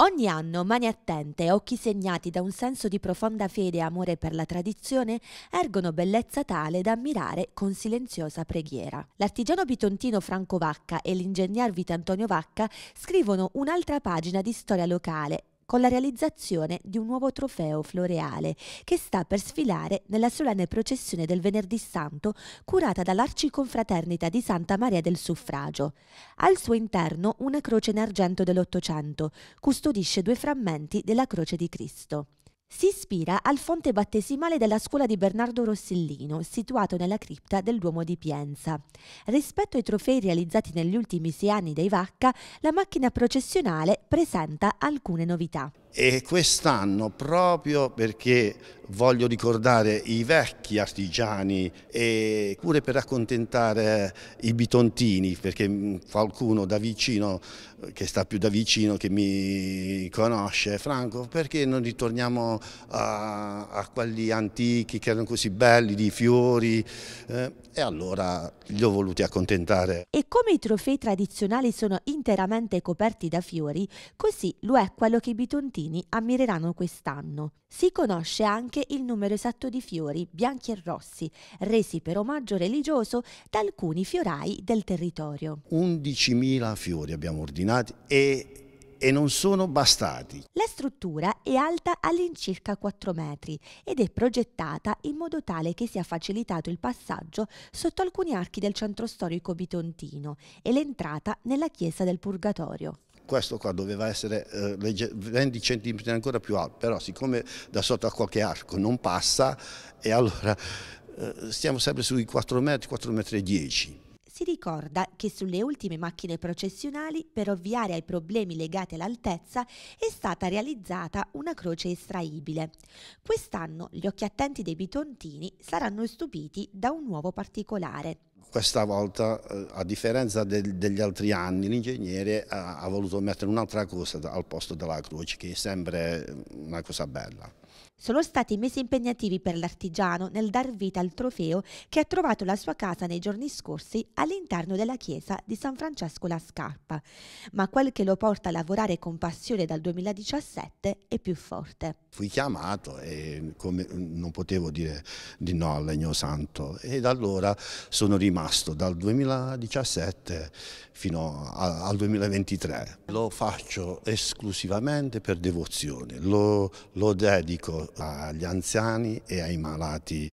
Ogni anno Mani Attente e Occhi Segnati da un senso di profonda fede e amore per la tradizione ergono bellezza tale da ammirare con silenziosa preghiera. L'artigiano bitontino Franco Vacca e l'ingegner Vita Antonio Vacca scrivono un'altra pagina di storia locale con la realizzazione di un nuovo trofeo floreale che sta per sfilare nella solenne processione del Venerdì Santo curata dall'Arciconfraternita di Santa Maria del Suffragio. Al suo interno una croce in argento dell'Ottocento custodisce due frammenti della croce di Cristo. Si ispira al fonte battesimale della scuola di Bernardo Rossellino, situato nella cripta del Duomo di Pienza. Rispetto ai trofei realizzati negli ultimi sei anni dai Vacca, la macchina processionale presenta alcune novità e quest'anno proprio perché voglio ricordare i vecchi artigiani e pure per accontentare i bitontini perché mm, qualcuno da vicino che sta più da vicino che mi conosce Franco perché non ritorniamo a, a quelli antichi che erano così belli di fiori eh, e allora li ho voluti accontentare e come i trofei tradizionali sono interamente coperti da fiori così lo è quello che i bitontini bambini ammireranno quest'anno. Si conosce anche il numero esatto di fiori, bianchi e rossi, resi per omaggio religioso da alcuni fiorai del territorio. 11.000 fiori abbiamo ordinati e e non sono bastati. La struttura è alta all'incirca 4 metri ed è progettata in modo tale che sia facilitato il passaggio sotto alcuni archi del centro storico bitontino e l'entrata nella chiesa del Purgatorio questo qua doveva essere eh, 20 centimetri ancora più alto, però siccome da sotto a qualche arco non passa e allora eh, stiamo sempre sui 4 metri, 4 metri e 10. Si ricorda che sulle ultime macchine processionali, per ovviare ai problemi legati all'altezza, è stata realizzata una croce estraibile. Quest'anno gli occhi attenti dei bitontini saranno stupiti da un nuovo particolare questa volta, eh, a differenza del, degli altri anni, l'ingegnere ha, ha voluto mettere un'altra cosa al posto della croce, che è sempre una cosa bella. Sono stati mesi impegnativi per l'artigiano nel dar vita al trofeo che ha trovato la sua casa nei giorni scorsi all'interno della chiesa di San Francesco la Scarpa, ma quel che lo porta a lavorare con passione dal 2017 è più forte. Fui chiamato e come, non potevo dire di no al legno santo e da allora sono rimasto dal 2017 fino a, al 2023. Lo faccio esclusivamente per devozione, lo, lo dedico agli anziani e ai malati